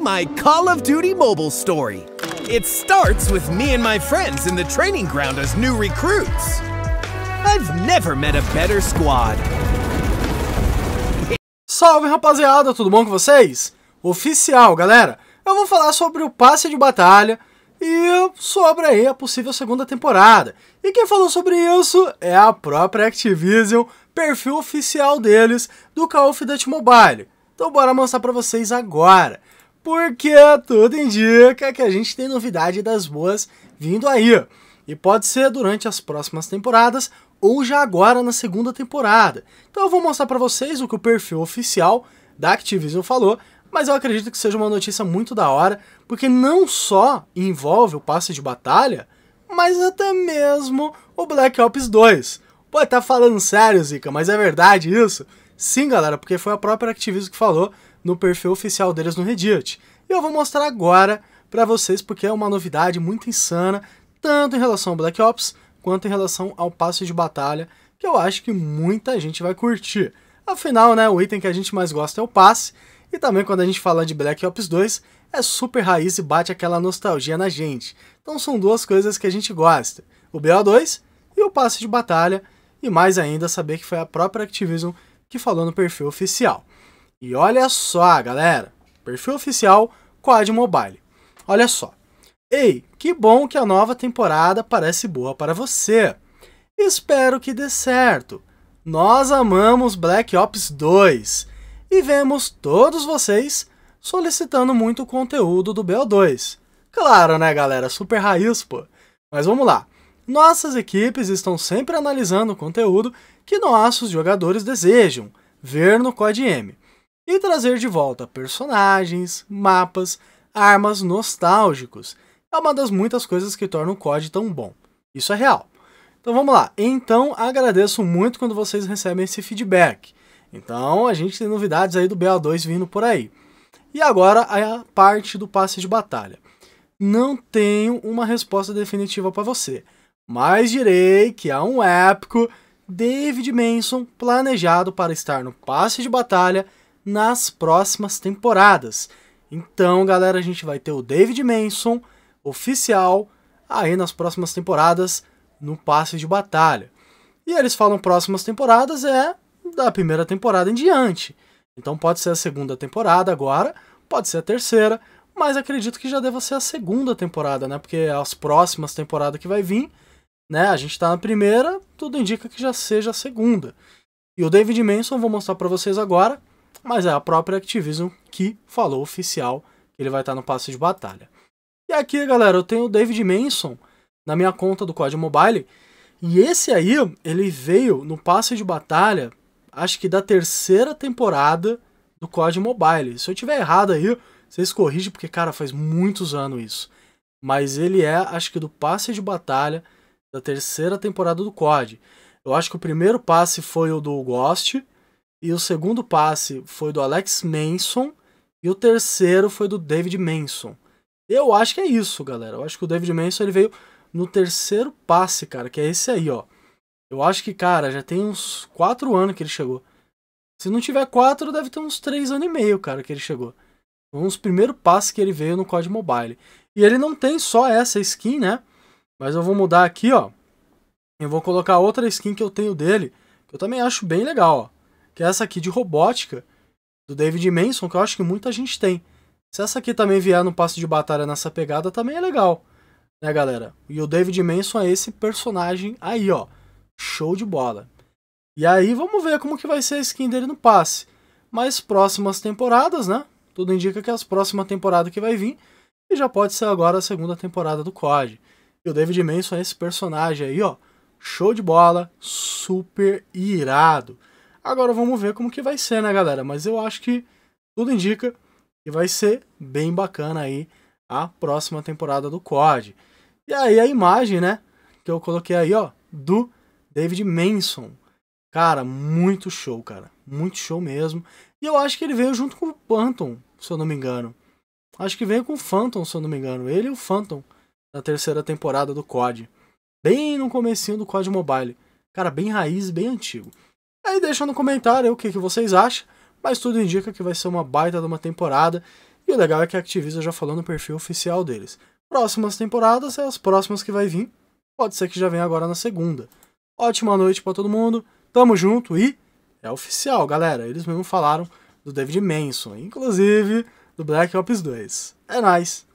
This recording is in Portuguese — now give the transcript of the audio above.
my Call of Duty Mobile story. It starts with me and my friends in the training ground as new recruits. I've never met a better squad. Salve rapaziada, tudo bom com vocês? Oficial, galera, eu vou falar sobre o passe de batalha e sobre aí a possível segunda temporada. E quem falou sobre isso é a própria Activision, perfil oficial deles do Call of Duty Mobile. Então bora mostrar pra vocês agora porque tudo indica que a gente tem novidade das boas vindo aí. E pode ser durante as próximas temporadas ou já agora na segunda temporada. Então eu vou mostrar para vocês o que o perfil oficial da Activision falou, mas eu acredito que seja uma notícia muito da hora, porque não só envolve o passe de batalha, mas até mesmo o Black Ops 2. Pô, tá falando sério, Zica, mas é verdade isso? Sim, galera, porque foi a própria Activision que falou no perfil oficial deles no Reddit. E eu vou mostrar agora para vocês porque é uma novidade muito insana, tanto em relação ao Black Ops quanto em relação ao passe de batalha, que eu acho que muita gente vai curtir. Afinal, né, o item que a gente mais gosta é o passe, e também quando a gente fala de Black Ops 2, é super raiz e bate aquela nostalgia na gente. Então são duas coisas que a gente gosta: o BO2 e o passe de batalha, e mais ainda saber que foi a própria Activision que falou no perfil oficial. E olha só, galera, perfil oficial Quad Mobile. Olha só. Ei, que bom que a nova temporada parece boa para você. Espero que dê certo. Nós amamos Black Ops 2 e vemos todos vocês solicitando muito conteúdo do BO2. Claro, né, galera? Super raiz, pô. Mas vamos lá. Nossas equipes estão sempre analisando o conteúdo que nossos jogadores desejam ver no Code M e trazer de volta personagens, mapas, armas nostálgicos. É uma das muitas coisas que torna o COD tão bom. Isso é real. Então vamos lá. Então agradeço muito quando vocês recebem esse feedback. Então a gente tem novidades aí do BA2 vindo por aí. E agora a parte do passe de batalha. Não tenho uma resposta definitiva para você, mas direi que há um épico David Manson planejado para estar no passe de batalha nas próximas temporadas. Então, galera, a gente vai ter o David Manson oficial aí nas próximas temporadas no passe de batalha. E eles falam próximas temporadas é da primeira temporada em diante. Então pode ser a segunda temporada agora, pode ser a terceira, mas acredito que já deva ser a segunda temporada, né? Porque as próximas temporadas que vai vir, né? A gente tá na primeira, tudo indica que já seja a segunda. E o David Manson, vou mostrar para vocês agora, mas é a própria Activision que falou oficial que ele vai estar no passe de batalha. E aqui, galera, eu tenho o David Manson na minha conta do Código Mobile, e esse aí, ele veio no passe de batalha, acho que da terceira temporada do Código Mobile. Se eu tiver errado aí, vocês corrigem, porque, cara, faz muitos anos isso. Mas ele é, acho que do passe de batalha da terceira temporada do COD. Eu acho que o primeiro passe foi o do Ghost, e o segundo passe foi do Alex Manson. E o terceiro foi do David Manson. Eu acho que é isso, galera. Eu acho que o David Manson ele veio no terceiro passe, cara, que é esse aí, ó. Eu acho que, cara, já tem uns quatro anos que ele chegou. Se não tiver quatro deve ter uns três anos e meio, cara, que ele chegou. Um dos primeiros passes que ele veio no COD Mobile. E ele não tem só essa skin, né? Mas eu vou mudar aqui, ó. Eu vou colocar outra skin que eu tenho dele, que eu também acho bem legal, ó que é essa aqui de robótica, do David Manson, que eu acho que muita gente tem. Se essa aqui também vier no passe de batalha nessa pegada, também é legal, né, galera? E o David Manson é esse personagem aí, ó. Show de bola. E aí vamos ver como que vai ser a skin dele no passe. Mas próximas temporadas, né? Tudo indica que é a próxima temporada que vai vir. E já pode ser agora a segunda temporada do COD. E o David Manson é esse personagem aí, ó. Show de bola, super irado. Agora vamos ver como que vai ser, né, galera? Mas eu acho que tudo indica que vai ser bem bacana aí a próxima temporada do COD. E aí a imagem, né, que eu coloquei aí, ó, do David Manson. Cara, muito show, cara. Muito show mesmo. E eu acho que ele veio junto com o Phantom, se eu não me engano. Acho que veio com o Phantom, se eu não me engano. Ele e o Phantom da terceira temporada do COD. Bem no comecinho do COD Mobile. Cara, bem raiz, bem antigo. Aí deixa no comentário o que, que vocês acham, mas tudo indica que vai ser uma baita de uma temporada, e o legal é que a Activision já falou no perfil oficial deles. Próximas temporadas são é as próximas que vai vir, pode ser que já venha agora na segunda. Ótima noite para todo mundo, tamo junto e é oficial, galera, eles mesmo falaram do David Manson, inclusive do Black Ops 2. É nóis! Nice.